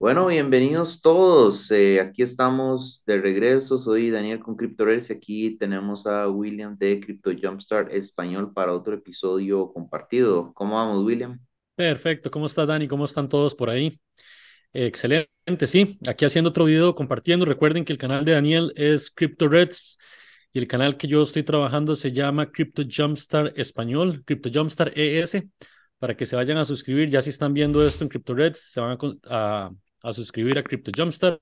Bueno, bienvenidos todos. Eh, aquí estamos de regreso. Soy Daniel con CryptoReds. aquí tenemos a William de Crypto Jumpstart Español para otro episodio compartido. ¿Cómo vamos, William? Perfecto. ¿Cómo está Dani? ¿Cómo están todos por ahí? Excelente, sí. Aquí haciendo otro video compartiendo. Recuerden que el canal de Daniel es Reds y el canal que yo estoy trabajando se llama Crypto Jumpstart Español, Crypto Jumpstart ES, para que se vayan a suscribir. Ya si están viendo esto en CryptoReds, se van a a suscribir a Crypto Jumpstart.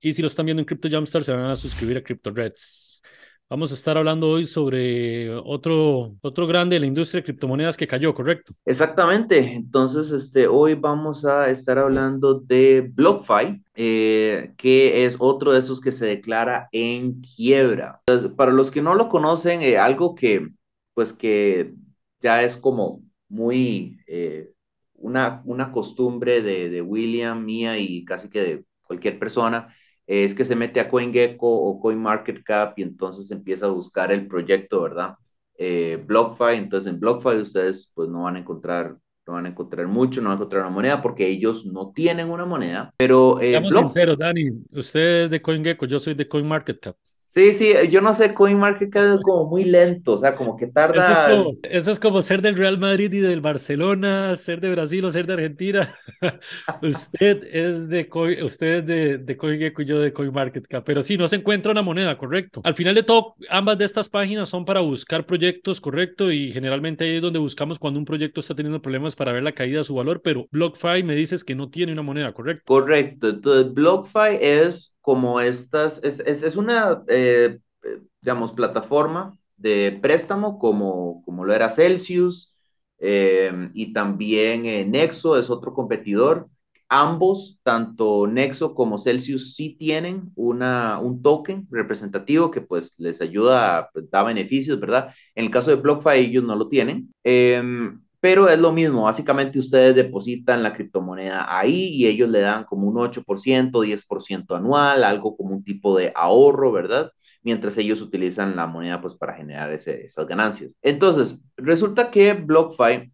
Y si lo están viendo en Crypto Jumpstart, se van a suscribir a Crypto Reds. Vamos a estar hablando hoy sobre otro, otro grande de la industria de criptomonedas que cayó, ¿correcto? Exactamente. Entonces, este, hoy vamos a estar hablando de BlockFi, eh, que es otro de esos que se declara en quiebra. Entonces, para los que no lo conocen, eh, algo que, pues que ya es como muy... Eh, una, costumbre de, William, mía y casi que de cualquier persona, es que se mete a CoinGecko o CoinMarketCap y entonces empieza a buscar el proyecto, ¿verdad? Eh, BlockFi, entonces en BlockFi ustedes pues no van a encontrar no van a encontrar mucho, no van a encontrar una moneda porque ellos no tienen una moneda, pero... Eh, Estamos sinceros, Dani, usted es de CoinGecko, yo soy de CoinMarketCap. Sí, sí, eh, yo no sé, CoinMarketCap es como muy lento, o sea, como que tarda. Eso es como, ser del Real Madrid y del Barcelona, ser de Brasil o ser de Argentina. usted es de Coin, de, de CoinGecko y yo de CoinMarketCap, pero sí, no se encuentra una moneda, correcto. Al final de todo, ambas de estas páginas son para buscar proyectos, correcto, y generalmente ahí es donde buscamos cuando un proyecto está teniendo problemas para ver la caída de su valor, pero BlockFi me dices que no tiene una moneda, correcto. Correcto, entonces BlockFi es como estas, es, una, eh, eh, digamos, plataforma de préstamo como, como lo era Celsius eh, y también Nexo es otro competidor. Ambos, tanto Nexo como Celsius, sí tienen una, un token representativo que pues les ayuda, pues, da beneficios, ¿verdad? En el caso de BlockFi ellos no lo tienen. Em, pero es lo mismo, básicamente ustedes depositan la criptomoneda ahí y ellos le dan como un 8%, 10% anual, algo como un tipo de ahorro, ¿verdad? Mientras ellos utilizan la moneda pues para generar ese, esas ganancias. Entonces, resulta que BlockFi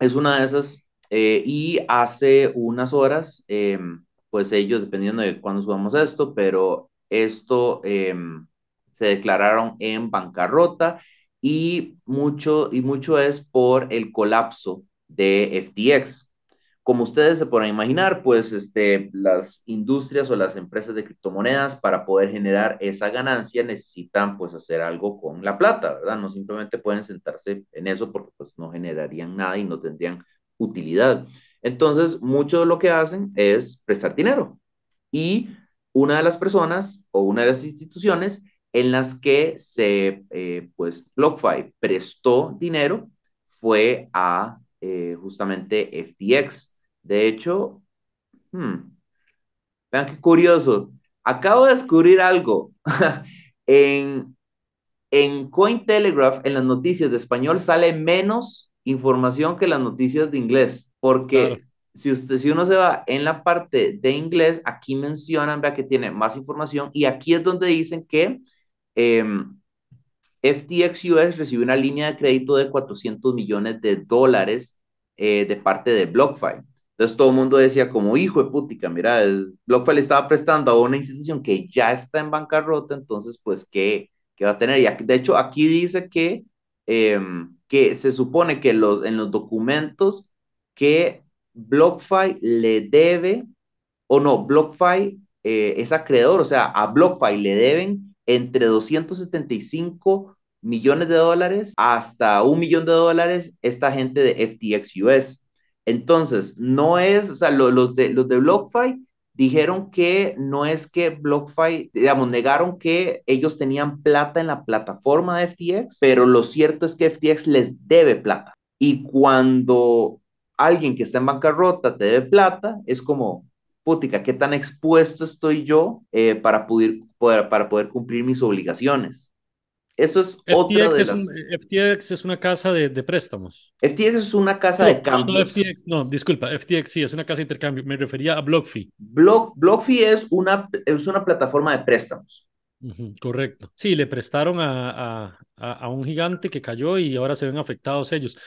es una de esas eh, y hace unas horas, em, pues ellos, dependiendo de cuándo subamos esto, pero esto em, se declararon en bancarrota y mucho, y mucho es por el colapso de FTX. Como ustedes se podrán imaginar, pues este, las industrias o las empresas de criptomonedas para poder generar esa ganancia necesitan pues hacer algo con la plata, ¿verdad? No simplemente pueden sentarse en eso porque pues no generarían nada y no tendrían utilidad. Entonces, mucho de lo que hacen es prestar dinero y una de las personas o una de las instituciones en las que se, eh, pues, BlockFi prestó dinero, fue a eh, justamente FTX. De hecho, hmm, vean qué curioso, acabo de descubrir algo. en, en Cointelegraph, en las noticias de español, sale menos información que las noticias de inglés, porque... Si, usted, si uno se va en la parte de inglés, aquí mencionan, vea que tiene más información y aquí es donde dicen que Em, FTX US recibió una línea de crédito de 400 millones de dólares eh, de parte de BlockFi. Entonces todo el mundo decía como hijo de putica, mira, BlockFi le estaba prestando a una institución que ya está en bancarrota, entonces pues ¿qué, va a tener? de hecho aquí dice que, em, que se supone que los, en los documentos que BlockFi le debe, o no, BlockFi eh, es acreedor, o sea, a BlockFi le deben entre 275 millones de dólares hasta un millón de dólares esta gente de FTX US. Entonces, no es, o sea, los, de, los de BlockFi dijeron que no es que BlockFi, digamos, negaron que ellos tenían plata en la plataforma de FTX, pero lo cierto es que FTX les debe plata. Y cuando alguien que está en bancarrota te debe plata, es como, ¿qué tan expuesto estoy yo eh, para, poder, cumplir mis obligaciones? Eso es otra de eh, FTX es una casa de, préstamos. FTX es una casa de cambio. No, FTX, no, disculpa, FTX sí, es una casa de intercambio. Me refería a BlockFi. Block, BlockFi es una, es una plataforma de préstamos. correcto. Sí, le prestaron a, a, un gigante que cayó y ahora se ven afectados ellos.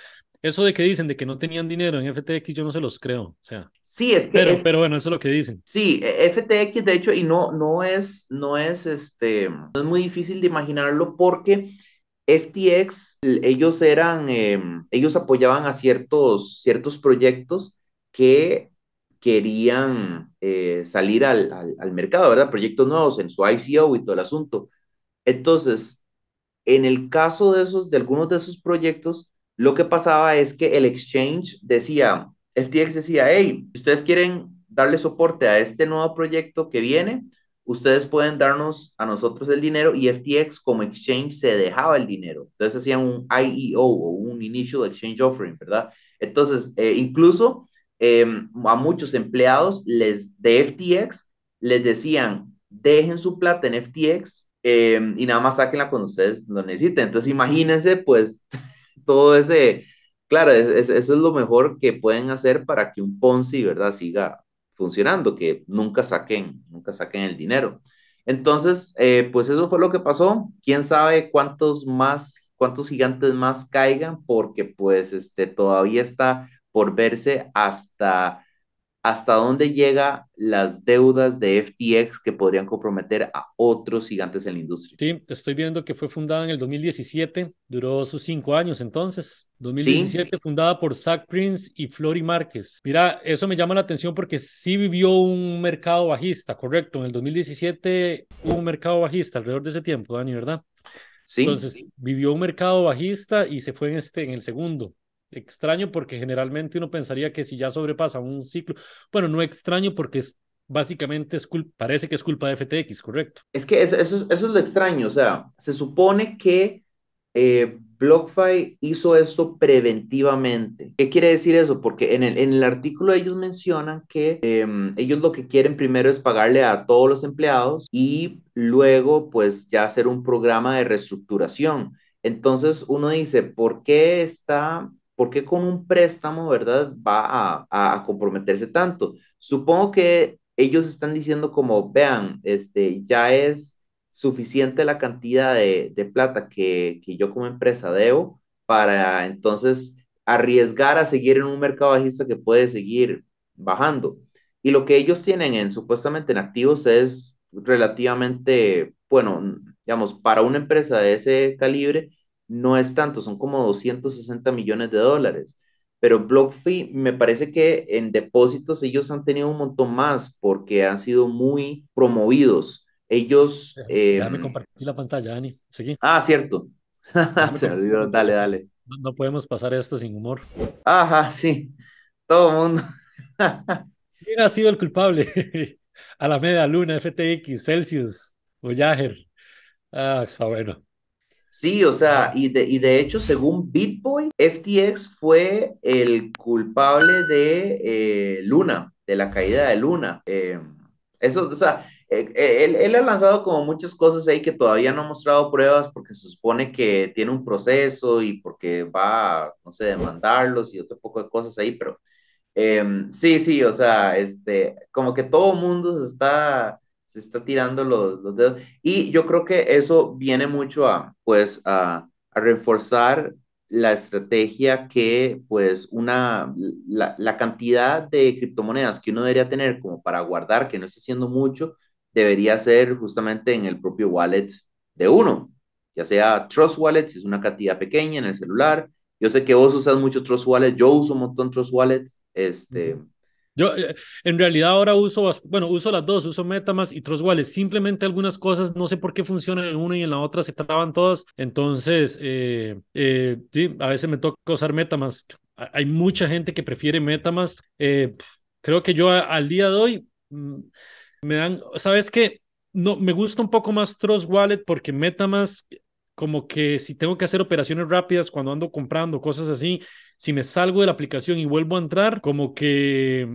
Eso de que dicen de que no tenían dinero en FTX, yo no se los creo. O sea, sí, es que. Pero, bueno, eso es lo que dicen. Sí, e, FTX, de hecho, y no, no es, no es este, es muy difícil de imaginarlo porque FTX, ellos eran, em, ellos apoyaban a ciertos, ciertos proyectos que querían eh, salir al, al, mercado, ¿verdad? Proyectos nuevos en su ICO y todo el asunto. Entonces, en el caso de esos, de algunos de esos proyectos, lo que pasaba es que el exchange decía, FTX decía, hey, ustedes quieren darle soporte a este nuevo proyecto que viene, ustedes pueden darnos a nosotros el dinero y FTX como exchange se dejaba el dinero. Entonces hacían un IEO o un Initial Exchange Offering, ¿verdad? Entonces, eh, incluso em, a muchos empleados les, de FTX les decían, dejen su plata en FTX em, y nada más sáquenla cuando ustedes lo necesiten. Entonces, imagínense, pues, todo ese, claro, eso es lo mejor que pueden hacer para que un Ponzi, ¿verdad? Siga funcionando, que nunca saquen, nunca saquen el dinero. Entonces, eh, pues eso fue lo que pasó. ¿Quién sabe cuántos más, cuántos gigantes más caigan? Porque pues este, todavía está por verse hasta hasta dónde llega las deudas de FTX que podrían comprometer a otros gigantes en la industria. Sí, estoy viendo que fue fundada en el 2017, duró sus cinco años entonces. 2017 fundada por Zach Prince y Flori Márquez. Mira, eso me llama la atención porque sí vivió un mercado bajista, correcto. En el 2017 hubo un mercado bajista alrededor de ese tiempo, Dani, ¿verdad? Sí. Entonces vivió un mercado bajista y se fue en este en el segundo extraño porque generalmente uno pensaría que si ya sobrepasa un ciclo, bueno, no extraño porque es básicamente es parece que es culpa de FTX, ¿correcto? Es que eso, eso, es lo extraño, o sea, se supone que eh, BlockFi hizo esto preventivamente. ¿Qué quiere decir eso? Porque en el, en el artículo ellos mencionan que em, ellos lo que quieren primero es pagarle a todos los empleados y luego pues ya hacer un programa de reestructuración. Entonces uno dice, ¿por qué está ¿por qué con un préstamo, verdad, va a, comprometerse tanto? Supongo que ellos están diciendo como, vean, este, ya es suficiente la cantidad de, plata que, yo como empresa debo para entonces arriesgar a seguir en un mercado bajista que puede seguir bajando. Y lo que ellos tienen en supuestamente en activos es relativamente, bueno, digamos, para una empresa de ese calibre, no es tanto, son como 260 millones de dólares. Pero BlockFi me parece que en depósitos ellos han tenido un montón más porque han sido muy promovidos. Ellos... Eh, compartir la pantalla, Dani. Ah, cierto. Se olvidó. Dale, dale. No podemos pasar esto sin humor. Ajá, sí. Todo el mundo. ¿Quién ha sido el culpable? A la media Luna, FTX, Celsius, Voyager. Ah, está bueno. Sí, o sea, y de, hecho, según BitBoy, FTX fue el culpable de eh, Luna, de la caída de Luna. Eh, eso, o sea, eh, él, ha lanzado como muchas cosas ahí que todavía no ha mostrado pruebas porque se supone que tiene un proceso y porque va, no sé, demandarlos y otro poco de cosas ahí, pero em, sí, sí, o sea, este, como que todo mundo se está se está tirando los, los, dedos. Y yo creo que eso viene mucho a, pues, a, reforzar la estrategia que, pues, una, la, cantidad de criptomonedas que uno debería tener como para guardar, que no está siendo mucho, debería ser justamente en el propio wallet de uno, ya sea Trust Wallet, si es una cantidad pequeña en el celular. Yo sé que vos usas muchos Trust Wallet, yo uso un montón Trust Wallet, este... Yo eh, en realidad ahora uso, bueno, uso las dos, uso Metamask y Trust Wallet. Simplemente algunas cosas, no sé por qué funcionan en una y en la otra, se traban todas. Entonces, eh, eh, sí, a veces me toca usar Metamask. Hay mucha gente que prefiere Metamask. creo que yo al día de hoy mm, me dan, ¿sabes qué? No, me gusta un poco más Trust Wallet porque Metamask como que si tengo que hacer operaciones rápidas cuando ando comprando, cosas así, si me salgo de la aplicación y vuelvo a entrar, como que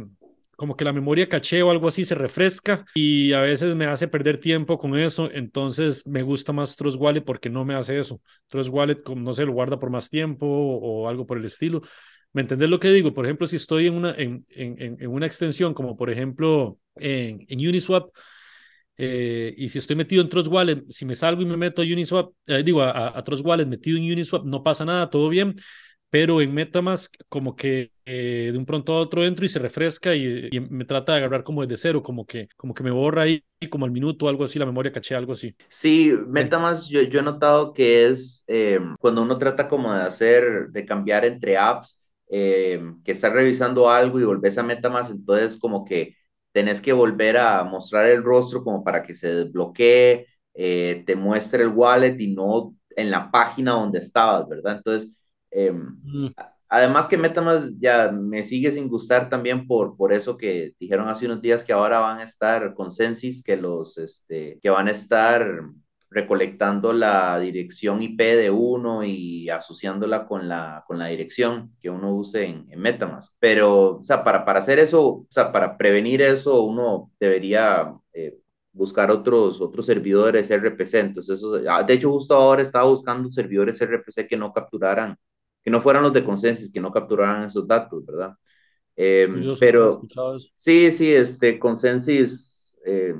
como que la memoria caché o algo así se refresca y a veces me hace perder tiempo con eso, entonces me gusta más Trust Wallet porque no me hace eso. Trust Wallet, no se lo guarda por más tiempo o algo por el estilo. ¿Me entendés lo que digo? Por ejemplo, si estoy en una, en, en una extensión, como por ejemplo en, en Uniswap, eh, y si estoy metido en Trust Wallet, si me salgo y me meto a Uniswap, eh, digo, a, a, Trust Wallet metido en Uniswap, no pasa nada, todo bien. Pero en MetaMask, como que eh, de un pronto a otro entro y se refresca y, me trata de agarrar como desde cero, como que, como que me borra ahí como al minuto, algo así, la memoria caché, algo así. Sí, MetaMask, yo, yo he notado que es cuando uno trata como de hacer, de cambiar entre apps, que está revisando algo y volvés a MetaMask, entonces como que tenés que volver a mostrar el rostro como para que se desbloquee, eh, te muestre el wallet y no en la página donde estabas, ¿verdad? Entonces, em, mm. además que MetaMask ya me sigue sin gustar también por, por eso que dijeron hace unos días que ahora van a estar con Censis que los, este, que van a estar recolectando la dirección IP de uno y asociándola con la, con la dirección que uno use en, en Metamask. Pero, o sea, para, para hacer eso, o sea, para prevenir eso, uno debería eh, buscar otros, otros servidores RPC. Entonces, eso, ah, de hecho, justo ahora estaba buscando servidores RPC que no capturaran, que no fueran los de consensus, que no capturaran esos datos, ¿verdad? Em, pero, sí, sí, este, consensus... Eh,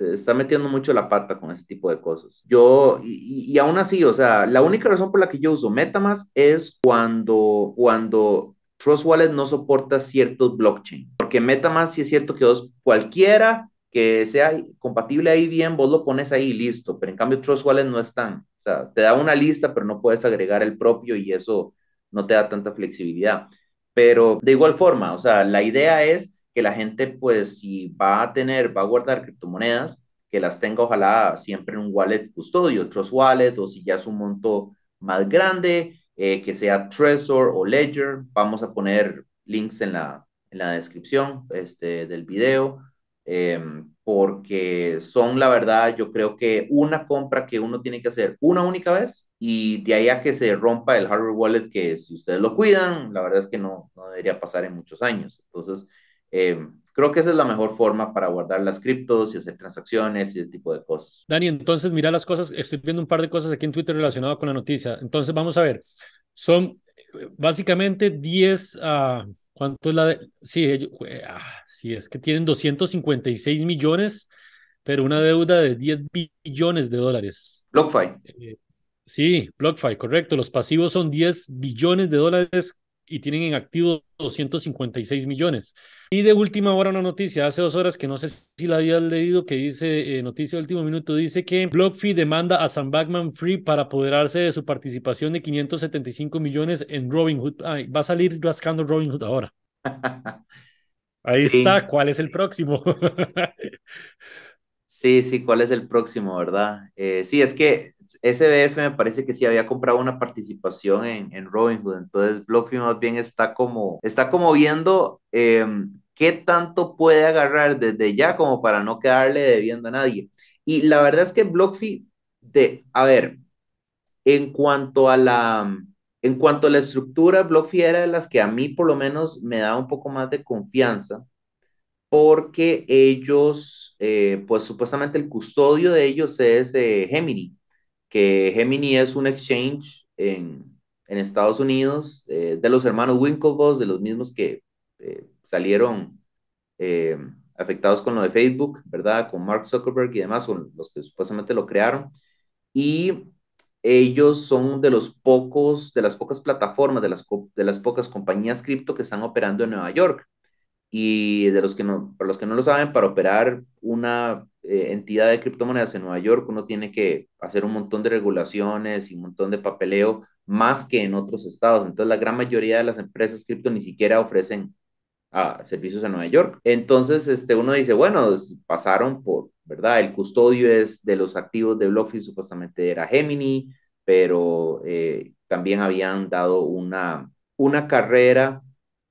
está metiendo mucho la pata con ese tipo de cosas. Yo, y, y, aún así, o sea, la única razón por la que yo uso MetaMask es cuando, cuando Trust Wallet no soporta ciertos blockchain. Porque MetaMask sí es cierto que vos, cualquiera que sea compatible ahí bien, vos lo pones ahí y listo. Pero en cambio, Trust Wallet no están. O sea, te da una lista, pero no puedes agregar el propio y eso no te da tanta flexibilidad. Pero de igual forma, o sea, la idea es que la gente, pues, si va a tener, va a guardar criptomonedas, que las tenga ojalá siempre en un wallet custodio, otros Wallet, o si ya es un monto más grande, eh, que sea Trezor o Ledger. Vamos a poner links en la, en la descripción este, del video, em, porque son, la verdad, yo creo que una compra que uno tiene que hacer una única vez y de ahí a que se rompa el hardware wallet, que si ustedes lo cuidan, la verdad es que no, no debería pasar en muchos años. Entonces, Em, creo que esa es la mejor forma para guardar las criptos y hacer transacciones y ese tipo de cosas. Dani, entonces mira las cosas, estoy viendo un par de cosas aquí en Twitter relacionadas con la noticia. Entonces vamos a ver, son eh, básicamente 10, ah, ¿cuánto es la de? Sí, ah, sí, es que tienen 256 millones, pero una deuda de 10 billones de dólares. BlockFi. Eh, sí, BlockFi, correcto. Los pasivos son 10 billones de dólares y tienen en activo 256 millones. Y de última hora una noticia, hace dos horas que no sé si la habías leído, que dice, eh, noticia de último minuto, dice que BlockFi demanda a Sam Backman Free para apoderarse de su participación de 575 millones en Robinhood. va a salir rascando Robinhood ahora. Ahí está, ¿cuál es el próximo? Sí, sí, ¿cuál es el próximo, verdad? Eh, sí, es que SBF me parece que sí había comprado una participación en, en Robinhood, entonces BlockFi más bien está como, está como viendo em, qué tanto puede agarrar desde ya como para no quedarle debiendo a nadie. Y la verdad es que BlockFi, de, a ver, en cuanto a la, en cuanto a la estructura, BlockFi era de las que a mí por lo menos me da un poco más de confianza porque ellos, eh, pues supuestamente el custodio de ellos es Gemini, que Gemini es un exchange en, Estados Unidos eh, de los hermanos Winklevoss, de los mismos que eh, salieron afectados con lo de Facebook, ¿verdad? Con Mark Zuckerberg y demás, los que supuestamente lo crearon. Y ellos son de los pocos, de las pocas plataformas, de las, de las pocas compañías cripto que están operando en Nueva York. Y de los que no, para los que no lo saben, para operar una eh, entidad de criptomonedas en Nueva York, uno tiene que hacer un montón de regulaciones y un montón de papeleo más que en otros estados. Entonces, la gran mayoría de las empresas cripto ni siquiera ofrecen ah, servicios en Nueva York. Entonces, este, uno dice, bueno, pasaron por, ¿verdad? El custodio es de los activos de BlockFi, supuestamente era Gemini, pero eh, también habían dado una, una carrera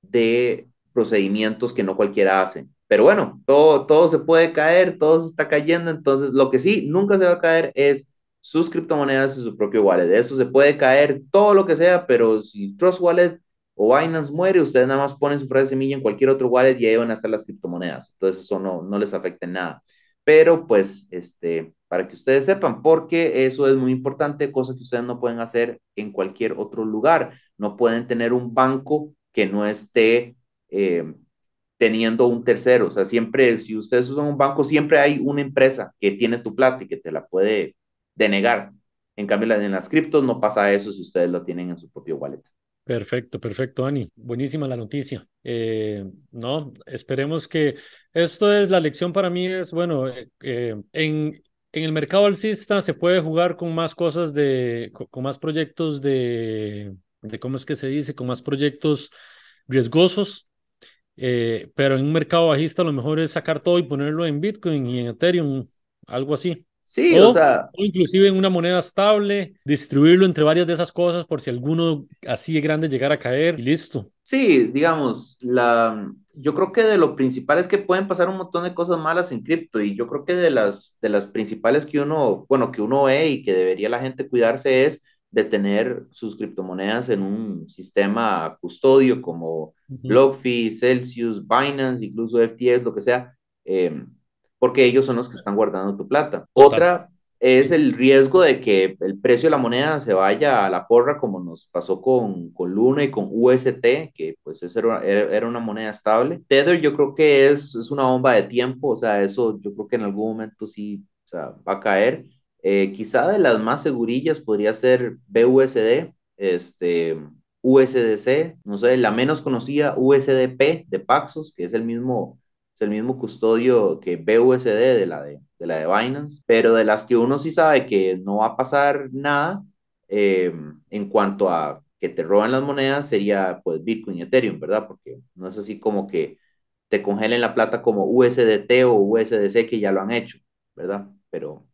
de procedimientos que no cualquiera hace. Pero bueno, todo, todo se puede caer, todo se está cayendo, entonces lo que sí nunca se va a caer es sus criptomonedas y su propio wallet. De eso se puede caer todo lo que sea, pero si Trust Wallet o Binance muere, ustedes nada más ponen su frase semilla en cualquier otro wallet y ahí van a estar las criptomonedas. Entonces eso no, no les afecta en nada. Pero pues, este, para que ustedes sepan, porque eso es muy importante, cosa que ustedes no pueden hacer en cualquier otro lugar. No pueden tener un banco que no esté eh, teniendo un tercero. O sea, siempre, si ustedes usan un banco, siempre hay una empresa que tiene tu plata y que te la puede denegar. En cambio, en las criptos no pasa eso si ustedes lo tienen en su propio wallet. Perfecto, perfecto, Ani. Buenísima la noticia. Eh, no, esperemos que esto es la lección para mí, es bueno, eh, en, en, el mercado alcista se puede jugar con más cosas de, con, más proyectos de, de, ¿cómo es que se dice? Con más proyectos riesgosos, eh, pero en un mercado bajista lo mejor es sacar todo y ponerlo en Bitcoin y en Ethereum, algo así. Sí, o, sea. O inclusive en una moneda estable, distribuirlo entre varias de esas cosas por si alguno así de grande llegara a caer y listo. Sí, digamos, la, yo creo que de lo principal es que pueden pasar un montón de cosas malas en cripto y yo creo que de las, de las principales que uno, bueno, que uno ve y que debería la gente cuidarse es de tener sus criptomonedas en un sistema custodio como BlockFi, Celsius, Binance, incluso FTX, lo que sea, em, porque ellos son los que están guardando tu plata. Otra es el riesgo de que el precio de la moneda se vaya a la porra, como nos pasó con, con Luna y con UST, que pues era, era, una moneda estable. Tether yo creo que es, es una bomba de tiempo, o sea, eso yo creo que en algún momento sí o sea, va a caer. Eh, quizá de las más segurillas podría ser BUSD, este, USDC, no sé, la menos conocida USDP de Paxos, que es el mismo, es el mismo custodio que BUSD de la de, la de Binance, pero de las que uno sí sabe que no va a pasar nada em, en cuanto a que te roban las monedas sería pues Bitcoin y Ethereum, ¿verdad? Porque no es así como que te congelen la plata como USDT o USDC que ya lo han hecho, ¿verdad? Pero...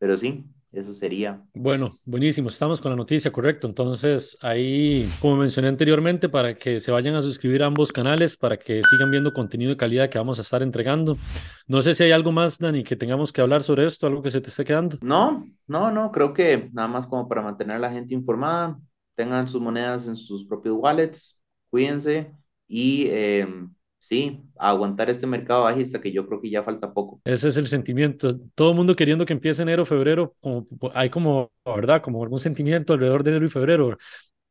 Pero sí, eso sería. Bueno, buenísimo, estamos con la noticia, correcto. Entonces, ahí, como mencioné anteriormente, para que se vayan a suscribir a ambos canales, para que sigan viendo contenido de calidad que vamos a estar entregando. No sé si hay algo más, Dani, que tengamos que hablar sobre esto, algo que se te está quedando. No, no, no, creo que nada más como para mantener a la gente informada, tengan sus monedas en sus propios wallets, cuídense y... Eh, sí, aguantar este mercado bajista que yo creo que ya falta poco. Ese es el sentimiento. Todo el mundo queriendo que empiece enero, febrero, pues, hay como, ¿verdad? Como algún sentimiento alrededor de enero y febrero.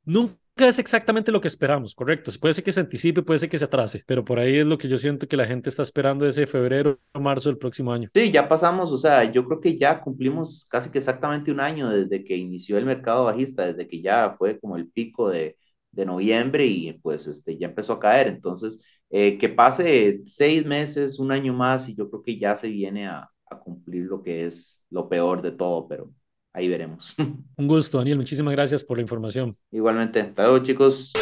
Nunca es exactamente lo que esperamos, correcto. Puede ser que se anticipe, puede ser que se atrase, pero por ahí es lo que yo siento que la gente está esperando ese febrero o marzo del próximo año. Sí, ya pasamos, o sea, yo creo que ya cumplimos casi que exactamente un año desde que inició el mercado bajista, desde que ya fue como el pico de, noviembre y pues este, ya empezó a caer. Entonces, eh, que pase seis meses, un año más y yo creo que ya se viene a, a cumplir lo que es lo peor de todo, pero ahí veremos. Un gusto, Daniel. Muchísimas gracias por la información. Igualmente. Hasta luego, chicos.